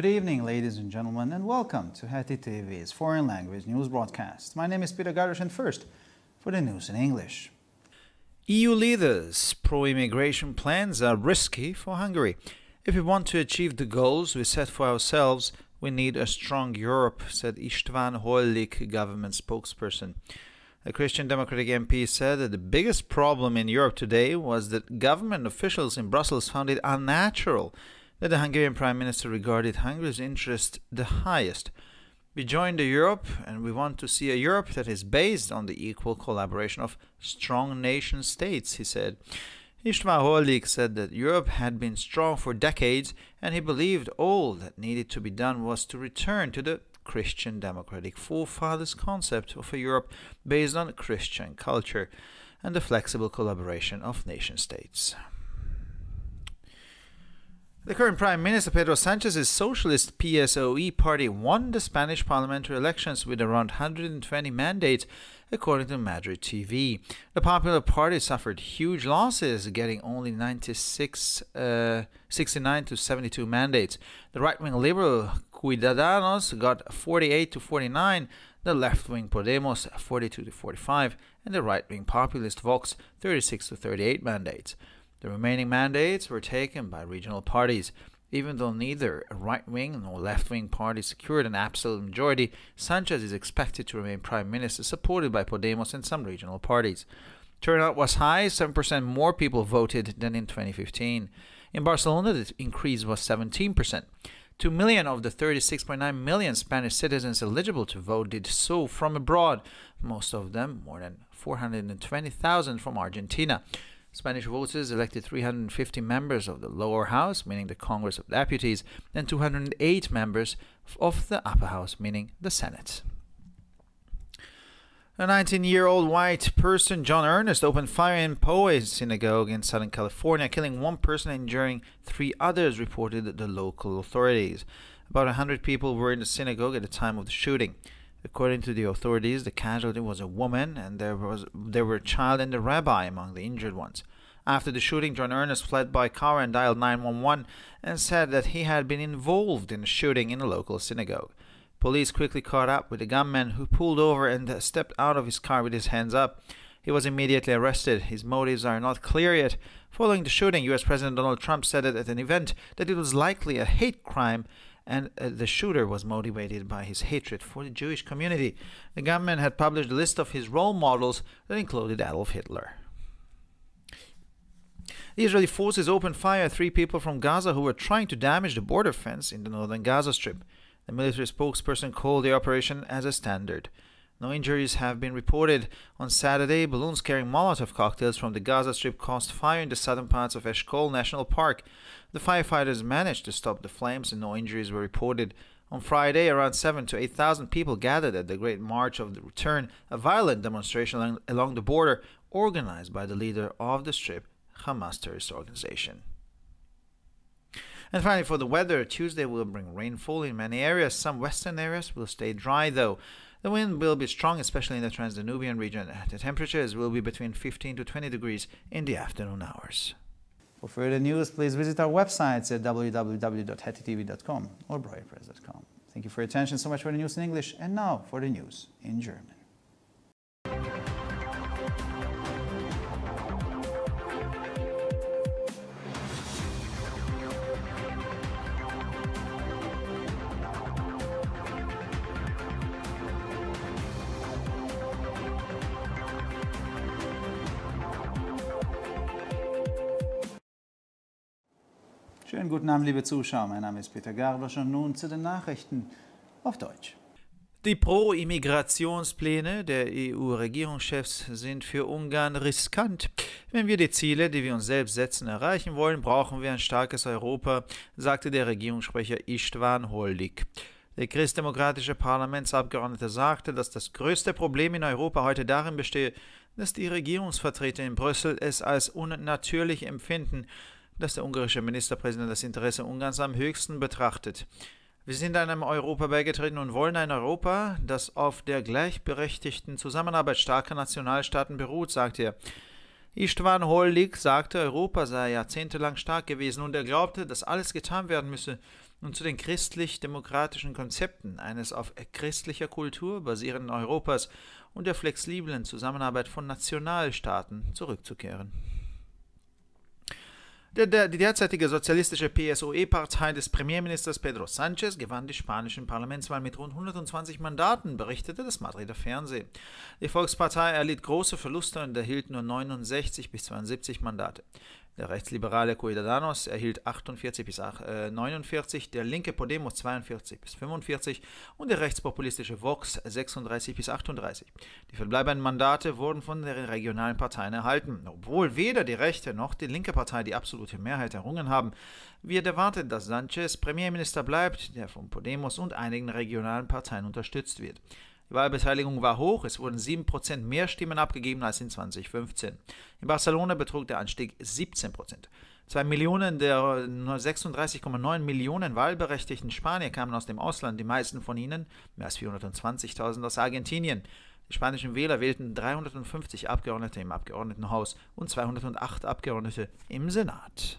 Good evening, ladies and gentlemen, and welcome to Hattie TV's foreign language news broadcast. My name is Peter Garish, and first, for the news in English. EU leaders' pro immigration plans are risky for Hungary. If we want to achieve the goals we set for ourselves, we need a strong Europe, said István Hollik, government spokesperson. A Christian Democratic MP said that the biggest problem in Europe today was that government officials in Brussels found it unnatural that the Hungarian Prime Minister regarded Hungary's interest the highest. We joined the Europe and we want to see a Europe that is based on the equal collaboration of strong nation states, he said. István Hollik said that Europe had been strong for decades and he believed all that needed to be done was to return to the Christian democratic forefathers' concept of a Europe based on Christian culture and the flexible collaboration of nation states. The current Prime Minister Pedro Sanchez's socialist PSOE party won the Spanish parliamentary elections with around 120 mandates, according to Madrid TV. The Popular Party suffered huge losses, getting only 96, uh, 69 to 72 mandates. The right-wing Liberal Cuidadanos got 48 to 49, the left-wing Podemos 42 to 45, and the right-wing populist Vox 36 to 38 mandates. The remaining mandates were taken by regional parties. Even though neither a right wing nor left wing party secured an absolute majority, Sanchez is expected to remain prime minister, supported by Podemos and some regional parties. Turnout was high, 7% more people voted than in 2015. In Barcelona, the increase was 17%. 2 million of the 36.9 million Spanish citizens eligible to vote did so from abroad, most of them, more than 420,000, from Argentina. Spanish voters elected 350 members of the lower house, meaning the Congress of Deputies, and 208 members of the upper house, meaning the Senate. A 19 year old white person, John Ernest, opened fire in Poway synagogue in Southern California, killing one person and injuring three others, reported the local authorities. About 100 people were in the synagogue at the time of the shooting. According to the authorities, the casualty was a woman and there was there were a child and a rabbi among the injured ones. After the shooting, John Ernest fled by car and dialed 911 and said that he had been involved in a shooting in a local synagogue. Police quickly caught up with the gunman who pulled over and stepped out of his car with his hands up. He was immediately arrested. His motives are not clear yet. Following the shooting, US President Donald Trump said at an event that it was likely a hate crime and uh, the shooter was motivated by his hatred for the Jewish community. The government had published a list of his role models that included Adolf Hitler. The Israeli forces opened fire at three people from Gaza who were trying to damage the border fence in the northern Gaza Strip. The military spokesperson called the operation as a standard no injuries have been reported. On Saturday, balloons carrying Molotov cocktails from the Gaza Strip caused fire in the southern parts of Eshkol National Park. The firefighters managed to stop the flames and no injuries were reported. On Friday, around 7 to 8,000 people gathered at the Great March of the Return, a violent demonstration along the border organized by the leader of the Strip, Hamas terrorist organization. And finally, for the weather, Tuesday will bring rainfall in many areas. Some western areas will stay dry, though. The wind will be strong, especially in the Trans-Danubian region. The temperatures will be between 15 to 20 degrees in the afternoon hours. For further news, please visit our websites at www.hetitv.com or briarpress.com. Thank you for your attention so much for the news in English, and now for the news in German. Schönen guten Abend, liebe Zuschauer. Mein Name ist Peter Garbasch und nun zu den Nachrichten auf Deutsch. Die Pro-Immigrationspläne der EU-Regierungschefs sind für Ungarn riskant. Wenn wir die Ziele, die wir uns selbst setzen, erreichen wollen, brauchen wir ein starkes Europa, sagte der Regierungssprecher Istvan Holdik. Der christdemokratische Parlamentsabgeordnete sagte, dass das größte Problem in Europa heute darin bestehe, dass die Regierungsvertreter in Brüssel es als unnatürlich empfinden, dass der ungarische Ministerpräsident das Interesse Ungarns am höchsten betrachtet. Wir sind einem Europa beigetreten und wollen ein Europa, das auf der gleichberechtigten Zusammenarbeit starker Nationalstaaten beruht, sagt er. Istvan Hollig sagte, Europa sei jahrzehntelang stark gewesen und er glaubte, dass alles getan werden müsse, um zu den christlich-demokratischen Konzepten eines auf christlicher Kultur basierenden Europas und der flexiblen Zusammenarbeit von Nationalstaaten zurückzukehren. Der, der, die derzeitige sozialistische PSOE-Partei des Premierministers Pedro Sánchez gewann die spanischen Parlamentswahl mit rund 120 Mandaten, berichtete das Madrider Fernsehen. Die Volkspartei erlitt große Verluste und erhielt nur 69 bis 72 Mandate. Der rechtsliberale Cuidadanos erhielt 48 bis 49, äh, der linke Podemos 42 bis 45 und der rechtspopulistische Vox 36 bis 38. Die verbleibenden Mandate wurden von den regionalen Parteien erhalten. Obwohl weder die rechte noch die linke Partei die absolute Mehrheit errungen haben, wird erwartet, dass Sanchez Premierminister bleibt, der von Podemos und einigen regionalen Parteien unterstützt wird. Die Wahlbeteiligung war hoch, es wurden 7% mehr Stimmen abgegeben als in 2015. In Barcelona betrug der Anstieg 17%. Zwei Millionen der 36,9 Millionen wahlberechtigten Spanier kamen aus dem Ausland, die meisten von ihnen, mehr als 420.000, aus Argentinien. Die spanischen Wähler wählten 350 Abgeordnete im Abgeordnetenhaus und 208 Abgeordnete im Senat.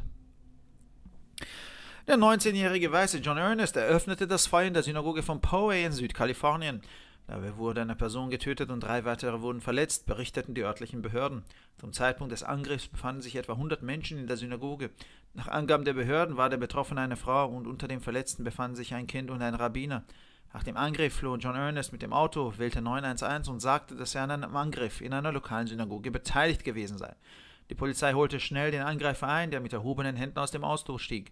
Der 19-jährige weiße John Ernest eröffnete das Feuer in der Synagoge von Poway in Südkalifornien. Dabei wurde eine Person getötet und drei weitere wurden verletzt, berichteten die örtlichen Behörden. Zum Zeitpunkt des Angriffs befanden sich etwa 100 Menschen in der Synagoge. Nach Angaben der Behörden war der Betroffene eine Frau und unter den Verletzten befanden sich ein Kind und ein Rabbiner. Nach dem Angriff floh John Ernest mit dem Auto, wählte 911 und sagte, dass er an einem Angriff in einer lokalen Synagoge beteiligt gewesen sei. Die Polizei holte schnell den Angreifer ein, der mit erhobenen Händen aus dem Auto stieg.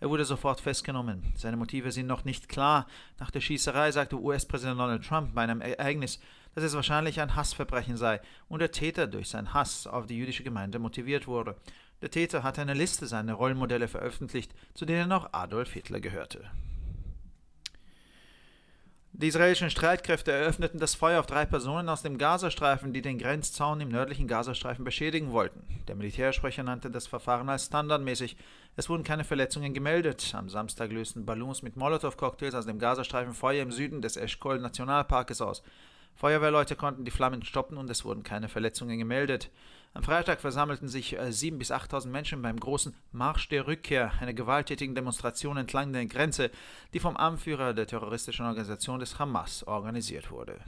Er wurde sofort festgenommen. Seine Motive sind noch nicht klar. Nach der Schießerei sagte US-Präsident Donald Trump bei einem Ereignis, dass es wahrscheinlich ein Hassverbrechen sei und der Täter durch seinen Hass auf die jüdische Gemeinde motiviert wurde. Der Täter hatte eine Liste seiner Rollmodelle veröffentlicht, zu denen auch Adolf Hitler gehörte. Die israelischen Streitkräfte eröffneten das Feuer auf drei Personen aus dem Gazastreifen, die den Grenzzaun im nördlichen Gazastreifen beschädigen wollten. Der Militärsprecher nannte das Verfahren als standardmäßig. Es wurden keine Verletzungen gemeldet. Am Samstag lösten Ballons mit Molotow-Cocktails aus dem Gazastreifen Feuer im Süden des Eschkol-Nationalparkes aus. Feuerwehrleute konnten die Flammen stoppen und es wurden keine Verletzungen gemeldet. Am Freitag versammelten sich 7.000 äh, bis 8.000 Menschen beim großen Marsch der Rückkehr, einer gewalttätigen Demonstration entlang der Grenze, die vom Anführer der terroristischen Organisation des Hamas organisiert wurde.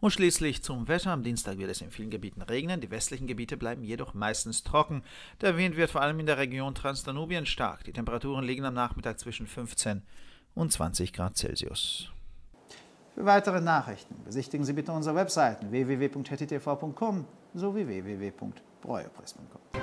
Und schließlich zum Wetter. Am Dienstag wird es in vielen Gebieten regnen, die westlichen Gebiete bleiben jedoch meistens trocken. Der Wind wird vor allem in der Region Transdanubien stark. Die Temperaturen liegen am Nachmittag zwischen 15 und 20 Grad Celsius. Für weitere Nachrichten besichtigen Sie bitte unsere Webseiten www.hettitv.com sowie www.breuepress.com.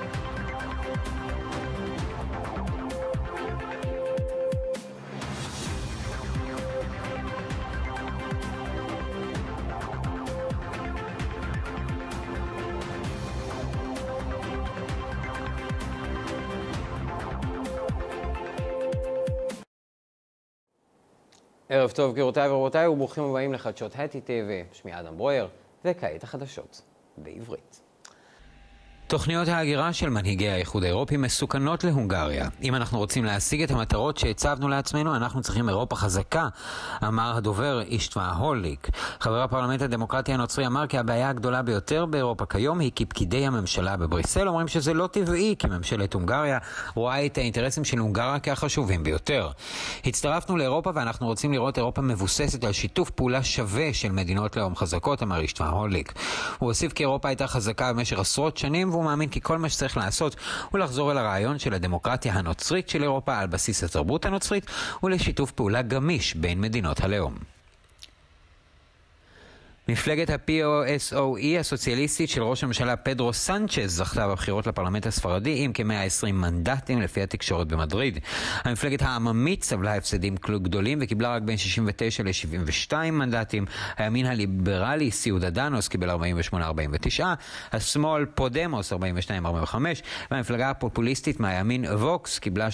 ערב טוב גבירותיי ורבותיי וברוכים הבאים לחדשות הטי TV, שמי אדם ברויר, וכעת החדשות בעברית. תוכניות ההגירה של מנהיגי האיחוד האירופי מסוכנות להונגריה. אם אנחנו רוצים להשיג את המטרות שהצבנו לעצמנו, אנחנו צריכים אירופה חזקה, אמר הדובר אישטווה הוליק. חבר הפרלמנט הדמוקרטי הנוצרי אמר כי הבעיה הגדולה ביותר באירופה כיום היא כי פקידי הממשלה בבריסל אומרים שזה לא טבעי, כי ממשלת הונגריה רואה את האינטרסים של הונגריה כחשובים ביותר. הצטרפנו לאירופה ואנחנו רוצים לראות אירופה מבוססת על שיתוף פעולה שווה של מדינות לאום חזקות, אמר אישטווה הוליק. הוא הוסיף כי אירופה הייתה חזקה במשך עשרות שנים, והוא מאמין כי כל מה שצריך לעשות הוא לחזור אל הרעיון של הדמוקרטיה הנוצרית של אירופה על בסיס התרבות הנוצרית ולשיתוף פעולה גמיש בין מדינות הלאום. מפלגת ה-POSOE הסוציאליסטית של ראש הממשלה פדרו סנצ'ס זכתה בבחירות לפרלמנט הספרדי עם כ-120 מנדטים לפי התקשורת במדריד. המפלגת העממית סבלה הפסדים גדולים וקיבלה רק בין 69 ל-72 מנדטים. הימין הליברלי, סיודה דנוס, קיבל 48-49, השמאל, פודמוס, 42-45, והמפלגה הפופוליסטית מהימין, ווקס, קיבלה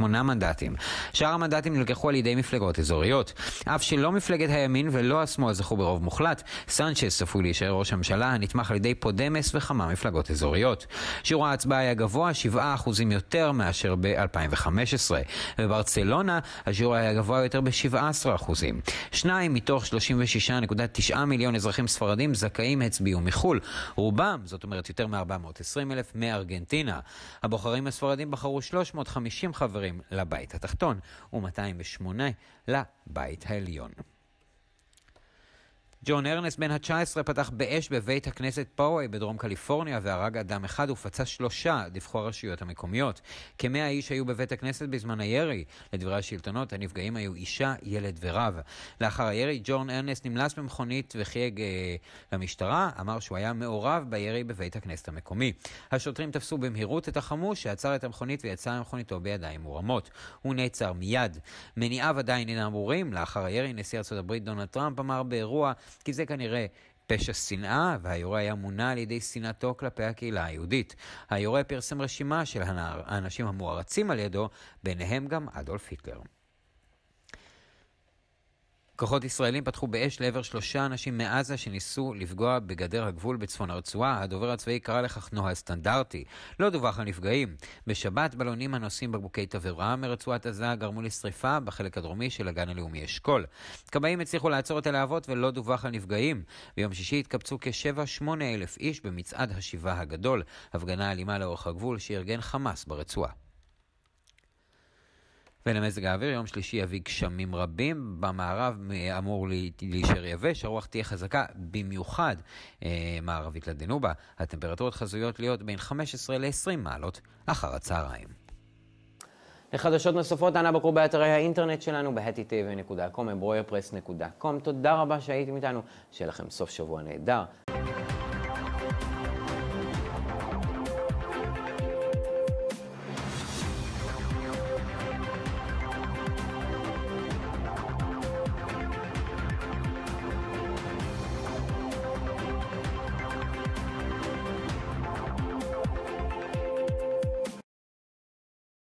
36-38 מנדטים. שאר המנדטים נלקחו על ידי מפלגות אזוריות. אף שלא מפלגת הימין ולא השמאל זכו ברוב ברוב מוחלט, סנצ'ס צפוי להישאר ראש הממשלה הנתמך על ידי פודמס וכמה מפלגות אזוריות. שיעור ההצבעה היה גבוה, 7% יותר מאשר ב-2015. בברצלונה השיעור היה גבוה יותר ב-17%. שניים מתוך 36.9 מיליון אזרחים ספרדים זכאים הצביעו מחו"ל. רובם, זאת אומרת יותר מ-420 אלף, מארגנטינה. הבוחרים הספרדים בחרו 350 חברים לבית התחתון ו-208 לבית העליון. ג'ון ארנס בן ה-19 פתח באש בבית הכנסת פאווי בדרום קליפורניה והרג אדם אחד ופצע שלושה, דיווחו הרשויות המקומיות. כמאה איש היו בבית הכנסת בזמן הירי. לדברי השלטונות, הנפגעים היו אישה, ילד ורב. לאחר הירי, ג'ון ארנס נמלס במכונית וחייג אה, למשטרה, אמר שהוא היה מעורב בירי בבית הכנסת המקומי. השוטרים תפסו במהירות את החמוש שעצר את המכונית ויצא ממכוניתו בידיים מורמות. הוא נעצר מיד. מניעיו עדיין אינם ברורים. לאחר הירי, נשיא ארצות הברית דונלד טראמפ אמר באירוע כי זה כנראה פשע שנאה, והיורה היה מונע על ידי שנאתו כלפי הקהילה היהודית. היורה פרסם רשימה של האנשים המוערצים על ידו, ביניהם גם אדולף היטלר. כוחות ישראלים פתחו באש לעבר שלושה אנשים מעזה שניסו לפגוע בגדר הגבול בצפון הרצועה. הדובר הצבאי קרא לכך נוהל סטנדרטי. לא דווח על נפגעים. בשבת בלונים הנושאים בקבוקי תבערה מרצועת עזה גרמו לשריפה בחלק הדרומי של הגן הלאומי אשכול. כבאים הצליחו לעצור את הלהבות ולא דווח על נפגעים. ביום שישי התקבצו כ-7-8 אלף איש במצעד השיבה הגדול, הפגנה אלימה לאורך הגבול שארגן חמאס ברצועה. ולמזג האוויר, יום שלישי יביא גשמים רבים, במערב אמור להישאר יבש, הרוח תהיה חזקה במיוחד אה, מערבית לדנובה. הטמפרטורות חזויות להיות בין 15 ל-20 מעלות אחר הצהריים. לחדשות נוספות, אנא בקרו באתרי האינטרנט שלנו, ב-hattv.com, תודה רבה שהייתם איתנו, שיהיה לכם סוף שבוע נהדר.